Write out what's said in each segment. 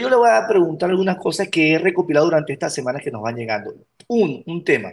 yo le voy a preguntar algunas cosas que he recopilado durante estas semanas que nos van llegando. Un, un tema.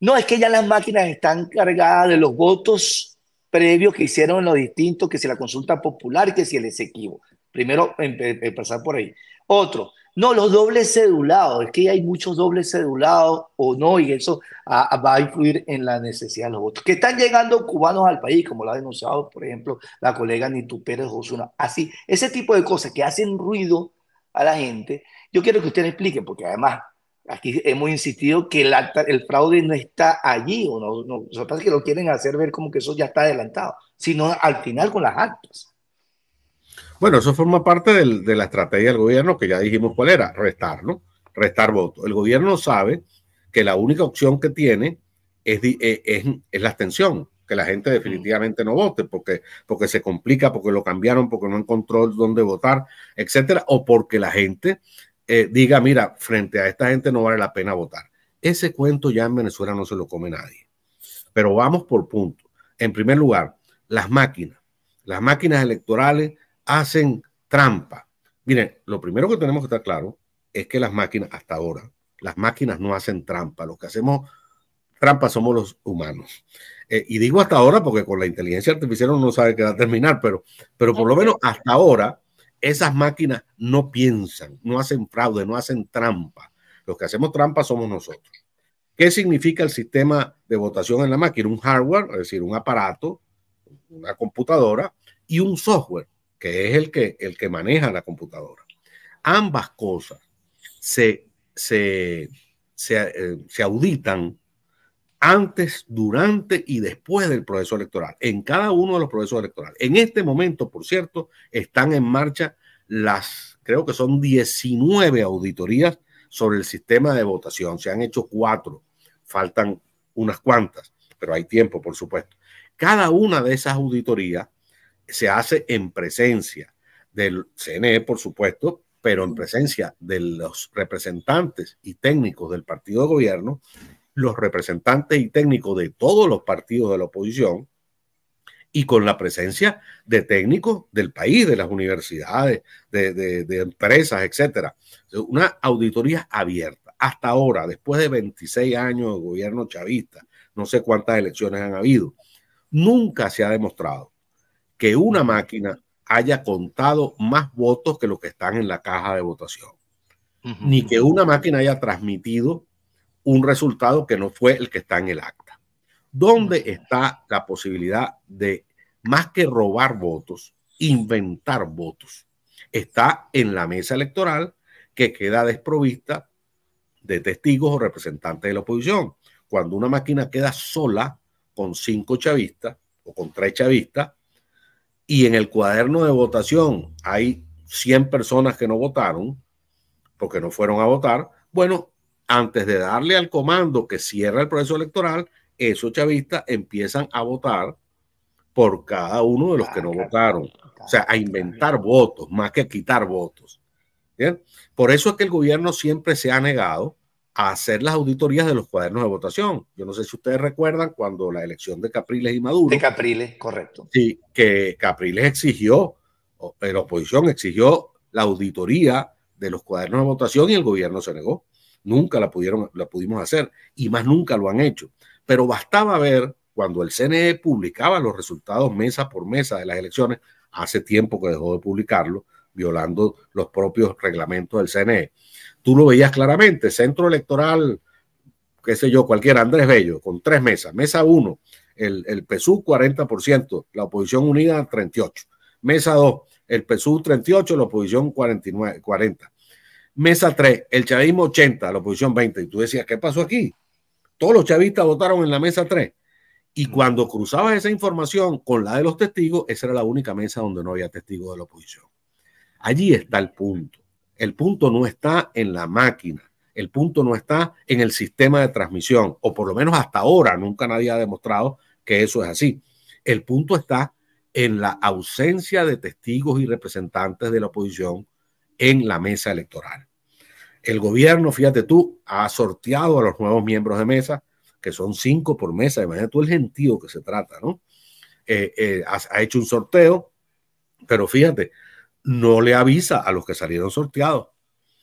No, es que ya las máquinas están cargadas de los votos previos que hicieron los distintos, que si la consulta popular, que si el exequivo. Primero, eh, empezar por ahí. Otro, no, los dobles cedulados, es que ya hay muchos dobles cedulados o no, y eso va a influir en la necesidad de los votos. Que están llegando cubanos al país, como lo ha denunciado, por ejemplo, la colega Nitu Pérez Osuna. Así, ese tipo de cosas que hacen ruido a la gente, yo quiero que usted explique, porque además aquí hemos insistido que el, acta, el fraude no está allí, o no, no, lo pasa que lo quieren hacer ver como que eso ya está adelantado, sino al final con las actas. Bueno, eso forma parte del, de la estrategia del gobierno, que ya dijimos cuál era, restar, ¿no? Restar votos. El gobierno sabe que la única opción que tiene es, eh, es, es la abstención que la gente definitivamente no vote, porque, porque se complica, porque lo cambiaron, porque no encontró dónde votar, etcétera, o porque la gente eh, diga, mira, frente a esta gente no vale la pena votar. Ese cuento ya en Venezuela no se lo come nadie. Pero vamos por punto. En primer lugar, las máquinas. Las máquinas electorales hacen trampa. Miren, lo primero que tenemos que estar claro es que las máquinas, hasta ahora, las máquinas no hacen trampa. Lo que hacemos trampas somos los humanos. Eh, y digo hasta ahora porque con la inteligencia artificial uno no sabe qué va a terminar, pero, pero por lo menos hasta ahora esas máquinas no piensan, no hacen fraude, no hacen trampa. Los que hacemos trampa somos nosotros. ¿Qué significa el sistema de votación en la máquina? Un hardware, es decir, un aparato, una computadora y un software, que es el que, el que maneja la computadora. Ambas cosas se, se eh, auditan antes, durante y después del proceso electoral, en cada uno de los procesos electorales. En este momento, por cierto, están en marcha las, creo que son 19 auditorías sobre el sistema de votación. Se han hecho cuatro, faltan unas cuantas, pero hay tiempo, por supuesto. Cada una de esas auditorías se hace en presencia del CNE, por supuesto, pero en presencia de los representantes y técnicos del partido de gobierno los representantes y técnicos de todos los partidos de la oposición y con la presencia de técnicos del país, de las universidades, de, empresas, etc. Una auditoría abierta. Hasta ahora, después de 26 años de gobierno chavista, no sé cuántas elecciones han habido, nunca se ha demostrado que una máquina haya contado más votos que los que están en la caja de votación, ni que una máquina haya transmitido un resultado que no fue el que está en el acta. ¿Dónde está la posibilidad de, más que robar votos, inventar votos? Está en la mesa electoral que queda desprovista de testigos o representantes de la oposición. Cuando una máquina queda sola con cinco chavistas o con tres chavistas y en el cuaderno de votación hay 100 personas que no votaron porque no fueron a votar, bueno, antes de darle al comando que cierra el proceso electoral, esos chavistas empiezan a votar por cada uno de los que no ah, votaron. O sea, a inventar votos más que quitar votos. Por eso es que el gobierno siempre se ha negado a hacer las auditorías de los cuadernos de votación. Yo no sé si ustedes recuerdan cuando la elección de Capriles y Maduro. De Capriles, correcto. Sí, que Capriles exigió, eh, la oposición exigió la auditoría de los cuadernos de votación y el gobierno se negó. Nunca la, pudieron, la pudimos hacer y más nunca lo han hecho. Pero bastaba ver cuando el CNE publicaba los resultados mesa por mesa de las elecciones, hace tiempo que dejó de publicarlo, violando los propios reglamentos del CNE. Tú lo veías claramente, centro electoral, qué sé yo, cualquiera, Andrés Bello, con tres mesas. Mesa 1, el, el PSU 40%, la oposición unida 38. Mesa 2, el PSU 38, la oposición 49, 40 mesa 3, el chavismo 80, la oposición 20. Y tú decías, ¿qué pasó aquí? Todos los chavistas votaron en la mesa 3. Y mm. cuando cruzabas esa información con la de los testigos, esa era la única mesa donde no había testigos de la oposición. Allí está el punto. El punto no está en la máquina. El punto no está en el sistema de transmisión, o por lo menos hasta ahora nunca nadie ha demostrado que eso es así. El punto está en la ausencia de testigos y representantes de la oposición en la mesa electoral. El gobierno, fíjate tú, ha sorteado a los nuevos miembros de mesa, que son cinco por mesa. manera, tú el gentío que se trata, ¿no? Eh, eh, ha, hecho un sorteo, pero fíjate, no le avisa a los que salieron sorteados.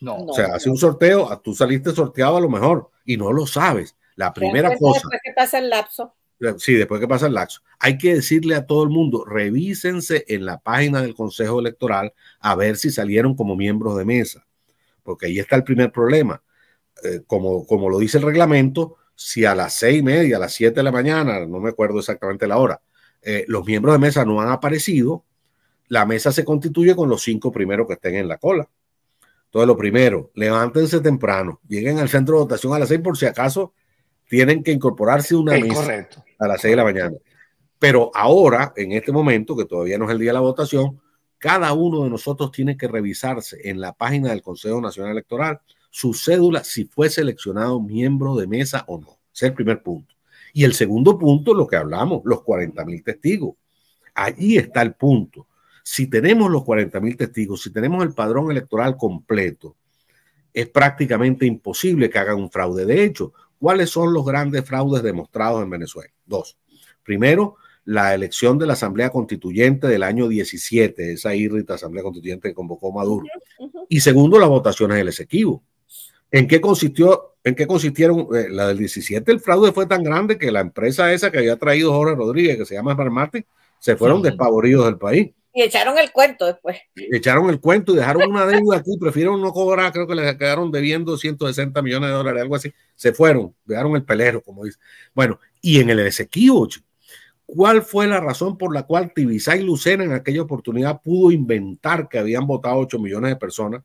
No. O sea, hace un sorteo, tú saliste sorteado a lo mejor y no lo sabes. La primera cosa. Después que pasa el lapso. Eh, sí, después que pasa el lapso. Hay que decirle a todo el mundo, revísense en la página del Consejo Electoral a ver si salieron como miembros de mesa porque ahí está el primer problema. Eh, como, como lo dice el reglamento, si a las seis y media, a las siete de la mañana, no me acuerdo exactamente la hora, eh, los miembros de mesa no han aparecido, la mesa se constituye con los cinco primeros que estén en la cola. Entonces, lo primero, levántense temprano, lleguen al centro de votación a las seis por si acaso tienen que incorporarse una mesa a las seis de la mañana. Pero ahora, en este momento, que todavía no es el día de la votación, cada uno de nosotros tiene que revisarse en la página del Consejo Nacional Electoral su cédula si fue seleccionado miembro de mesa o no. Ese es el primer punto. Y el segundo punto, lo que hablamos, los 40 mil testigos. Allí está el punto. Si tenemos los 40.000 mil testigos, si tenemos el padrón electoral completo, es prácticamente imposible que hagan un fraude. De hecho, ¿cuáles son los grandes fraudes demostrados en Venezuela? Dos. Primero, la elección de la Asamblea Constituyente del año 17, esa irrita Asamblea Constituyente que convocó Maduro. Y segundo, las votaciones del Esequibo. ¿En qué consistió? ¿En qué consistieron eh, la del 17? El fraude fue tan grande que la empresa esa que había traído Jorge Rodríguez, que se llama Smart se fueron despavoridos del país. Y echaron el cuento después. Echaron el cuento y dejaron una deuda aquí, prefirieron no cobrar, creo que les quedaron debiendo 160 millones de dólares, algo así. Se fueron, dejaron el pelero, como dice. Bueno, y en el Esequibo, ¿Cuál fue la razón por la cual Tibisay Lucena en aquella oportunidad pudo inventar que habían votado 8 millones de personas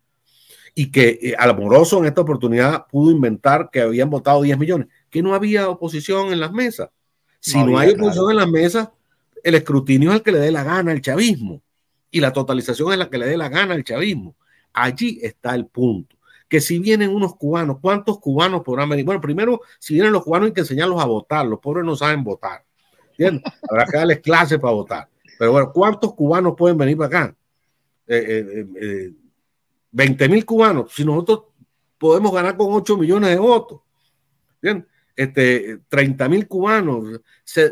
y que eh, Alamoroso en esta oportunidad pudo inventar que habían votado 10 millones? Que no había oposición en las mesas. Si no, hay oposición en las mesas, el escrutinio es el que le dé la gana al chavismo y la totalización es la que le dé la gana al chavismo. Allí está el punto. Que si vienen unos cubanos, ¿cuántos cubanos podrán venir? Bueno, primero, si vienen los cubanos hay que enseñarlos a votar, los pobres no saben votar. Habrá que darles clases para votar. Pero bueno, ¿cuántos cubanos pueden venir para acá? Eh, eh, eh, eh mil cubanos. Si nosotros podemos ganar con 8 millones de votos. ¿Bien? Este, 30 mil cubanos,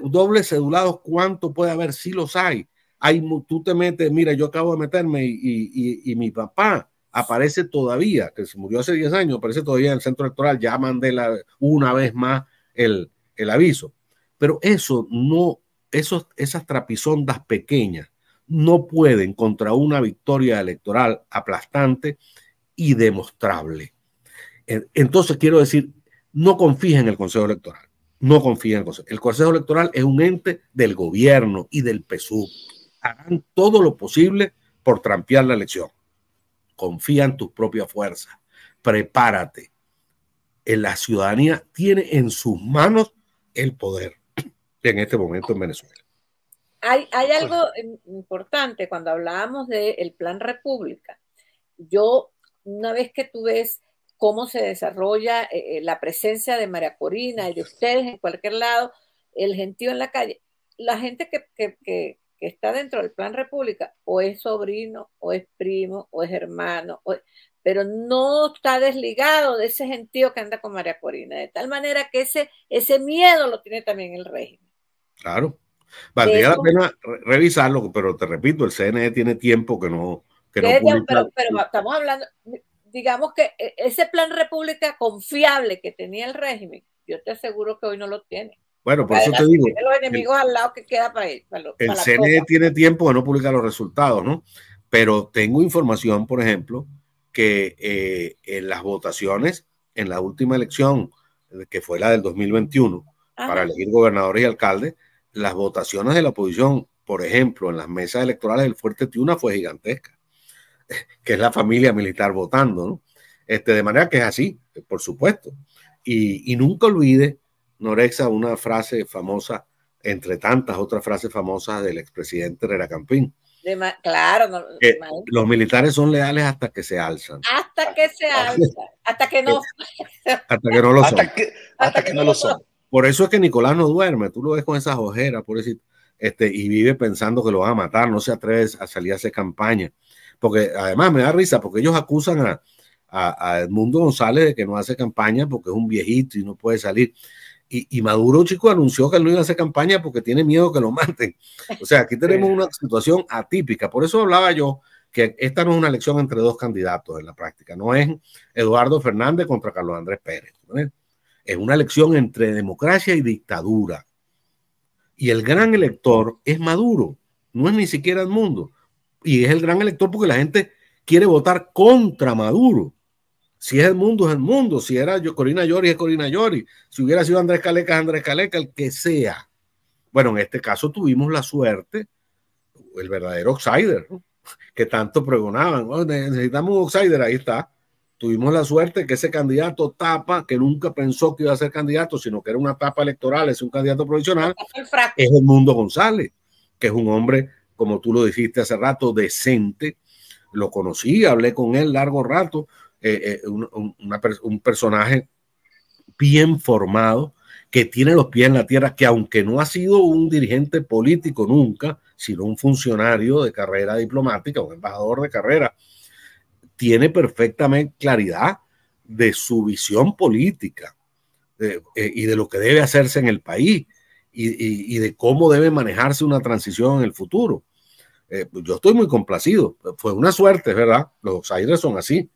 Doble cedulados, ¿cuánto puede haber? Si los hay. hay. Tú te metes, mira, yo acabo de meterme y, mi papá aparece todavía, que se murió hace 10 años, aparece todavía en el centro electoral, ya mandé una vez más el aviso. Pero eso no, esos, esas trapisondas pequeñas no pueden contra una victoria electoral aplastante y demostrable. Entonces quiero decir, no confíen en el Consejo Electoral, no confíen en el Consejo. El Consejo Electoral es un ente del gobierno y del PSUV. Hagan todo lo posible por trampear la elección. Confía en tus propias fuerzas, prepárate. Eh, la ciudadanía tiene en sus manos el poder en este momento en Venezuela. Hay, algo importante cuando hablábamos del plan República. Yo, una vez que tú ves cómo se desarrolla eh, eh, la presencia de María Corina y de ustedes en cualquier lado, el gentío en la calle, la gente que, está dentro del plan República o es sobrino, o es primo, o es hermano, pero no está desligado de ese gentío que anda con María Corina, de tal manera que ese, ese miedo lo tiene también el régimen. Claro. Valdría la pena revisarlo, pero te repito, el CNE tiene tiempo que no. Que pero, estamos hablando, digamos que e-, ese plan república confiable que tenía el régimen, yo te aseguro que hoy no lo tiene. Bueno, por eso te digo. los enemigos el, al lado que queda para, El CNE tiene tiempo de no publicar los resultados, ¿no? Pero tengo información, por ejemplo, que eh, en las votaciones, en la última elección, que fue la del 2021, para elegir gobernadores y alcaldes, las votaciones de la oposición, por ejemplo, en las mesas electorales del Fuerte Tiuna fue gigantesca, que es la familia militar votando, ¿no? Este, de manera que es así, por supuesto. Y, nunca olvide, Norexa, una frase famosa, entre tantas otras frases famosas del expresidente Herrera Campín. claro, los militares son leales hasta que se alzan. Hasta que se alzan, hasta que no. hasta que no lo son. hasta que no lo son. Por eso es que Nicolás no duerme, tú lo ves con esas ojeras, por decir, este, y vive pensando que lo van a matar, no se atreve a salir a hacer campaña. Porque además me da risa, porque ellos acusan a, a, Edmundo González de que no hace campaña porque es un viejito y no puede salir. Y, Maduro, chico, anunció que él no iba a hacer campaña porque tiene miedo que lo maten. O sea, aquí tenemos una situación atípica. Por eso hablaba yo que esta no es una elección entre dos candidatos en la práctica. No es Eduardo Fernández contra Carlos Andrés Pérez es una elección entre democracia y dictadura. Y el gran elector es Maduro, no es ni siquiera el mundo. Y es el gran elector porque la gente quiere votar contra Maduro. Si es el mundo, es el mundo. Si era Corina Llori, es Corina Llori. Si hubiera sido Andrés Caleca, es Andrés Caleca, el que sea. Bueno, en este caso tuvimos la suerte, el verdadero outsider, que tanto pregonaban. Oh, necesitamos un outsider, ahí está. Tuvimos la suerte que ese candidato tapa, que nunca pensó que iba a ser candidato, sino que era una tapa electoral, es un candidato provisional, es el Mundo González, que es un hombre, como tú lo dijiste hace rato, decente. Lo conocí, hablé con él largo rato, eh, eh, un, un personaje bien formado, que tiene los pies en la tierra, que aunque no ha sido un dirigente político nunca, sino un funcionario de carrera diplomática, un embajador de carrera tiene perfectamente claridad de su visión política eh, y de lo que debe hacerse en el país y, de cómo debe manejarse una transición en el futuro. Eh, pues yo estoy muy complacido. Fue una suerte, ¿verdad? Los outsiders son así.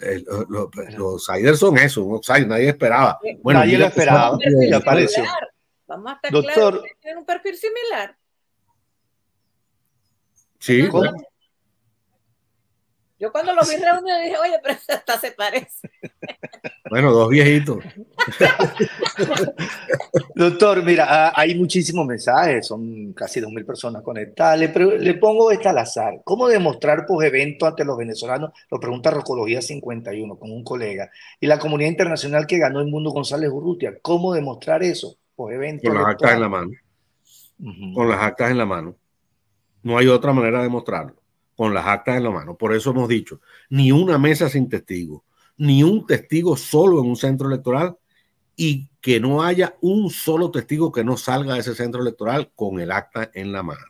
Eh, los, siders son eso, nadie esperaba. Bueno, nadie lo esperaba, apareció. Vamos a estar Doctor, claros tienen un perfil similar. Sí, yo cuando lo vi reunido dije, oye, pero hasta se parece. Bueno, dos viejitos. Doctor, mira, ah, hay muchísimos mensajes, son casi dos mil personas conectadas. le pongo esta al azar. ¿Cómo demostrar post-evento ante los venezolanos? Lo pregunta Rocología 51 con un colega. Y la comunidad internacional que ganó el mundo González Urrutia. ¿Cómo demostrar eso por evento Con las actas en la mano. Con las actas en la mano. No hay otra manera de demostrarlo con las actas en la mano. Por eso hemos dicho, ni una mesa sin testigo, ni un testigo solo en un centro electoral y que no haya un solo testigo que no salga de ese centro electoral con el acta en la mano.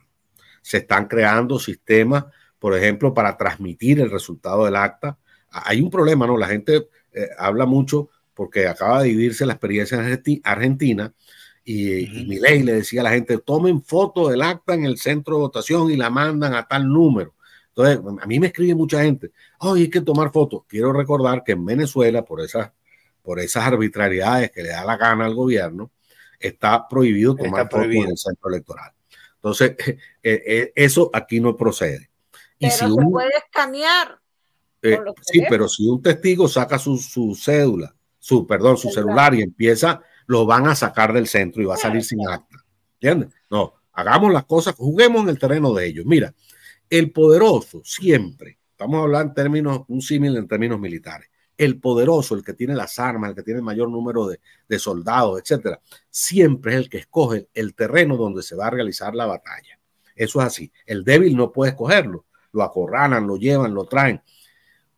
Se están creando sistemas, por ejemplo, para transmitir el resultado del acta. Ah, hay un problema, ¿no? La gente eh, habla mucho porque acaba de vivirse la experiencia argentina y, y mi ley le decía a la gente, tomen foto del acta en el centro de votación y la mandan a tal número. Entonces, a mí me escribe mucha gente, hay que tomar fotos. Quiero recordar que en Venezuela, por esas, por esas arbitrariedades que le da la gana al gobierno, está prohibido tomar fotos en el centro electoral. Entonces, eh, eh, eso aquí no procede. Y pero si se puede escanear. Eh, sí, pero si un testigo saca su, cédula, su, perdón, su celular. celular y empieza, lo van a sacar del centro y va a salir sin acta. ¿Entiendes? No, hagamos las cosas, juguemos en el terreno de ellos. Mira, el poderoso siempre, estamos hablando en términos, un símil en términos militares, el poderoso, el que tiene las armas, el que tiene el mayor número de, soldados, etcétera, siempre es el que escoge el terreno donde se va a realizar la batalla. Eso es así. El débil no puede escogerlo, lo acorralan, lo llevan, lo traen.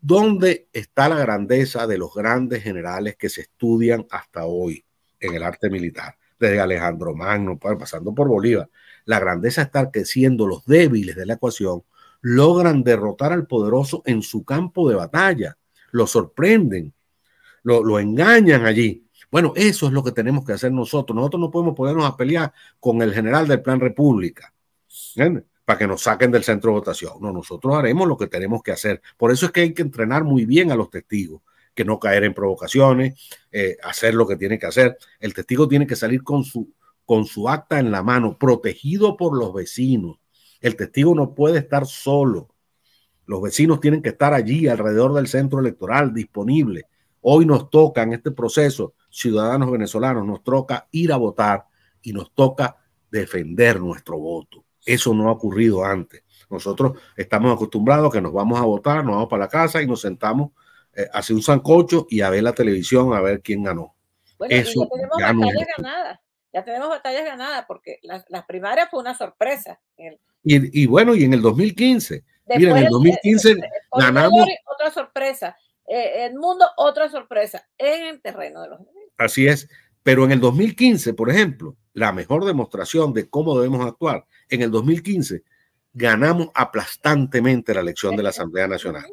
¿Dónde está la grandeza de los grandes generales que se estudian hasta hoy en el arte militar? desde Alejandro Magno, pasando por Bolívar. La grandeza está que siendo los débiles de la ecuación, logran derrotar al poderoso en su campo de batalla, lo sorprenden, lo, engañan allí. Bueno, eso es lo que tenemos que hacer nosotros. Nosotros no podemos ponernos a pelear con el general del Plan República para que nos saquen del centro de votación. No, nosotros haremos lo que tenemos que hacer. Por eso es que hay que entrenar muy bien a los testigos, que no caer en provocaciones, eh, hacer lo que tiene que hacer. El testigo tiene que salir con su, con su acta en la mano, protegido por los vecinos. El testigo no puede estar solo. Los vecinos tienen que estar allí alrededor del centro electoral disponible. Hoy nos toca en este proceso, ciudadanos venezolanos, nos toca ir a votar y nos toca defender nuestro voto. Eso no ha ocurrido antes. Nosotros estamos acostumbrados que nos vamos a votar, nos vamos para la casa y nos sentamos eh, hace un sancocho y a ver la televisión a ver quién ganó. ya tenemos batallas ganadas, ya tenemos batallas ganadas porque las la primarias fue una sorpresa. y, bueno, y en el 2015, mira, en el 2015 ganamos. otra sorpresa, eh, el mundo, otra sorpresa, en el terreno de los. Así es, pero en el 2015, por ejemplo, la mejor demostración de cómo debemos actuar, en el 2015 ganamos aplastantemente la elección de la Asamblea Nacional.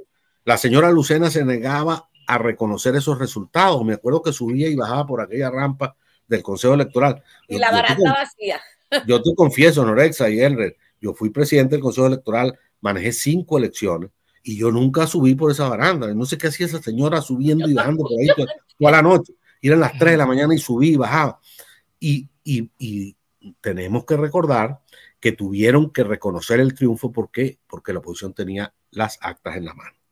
La señora Lucena se negaba a reconocer esos resultados. Me acuerdo que subía y bajaba por aquella rampa del Consejo Electoral. Y la baranda vacía. Yo te confieso, Norexa y Henry, yo fui presidente del Consejo Electoral, manejé cinco elecciones y yo nunca subí por esa baranda. No sé qué hacía esa señora subiendo y bajando por ahí toda, la noche. Era eran las 3 de la mañana y subí y bajaba. Y, tenemos que recordar que tuvieron que reconocer el triunfo porque, porque la oposición tenía las actas en la mano.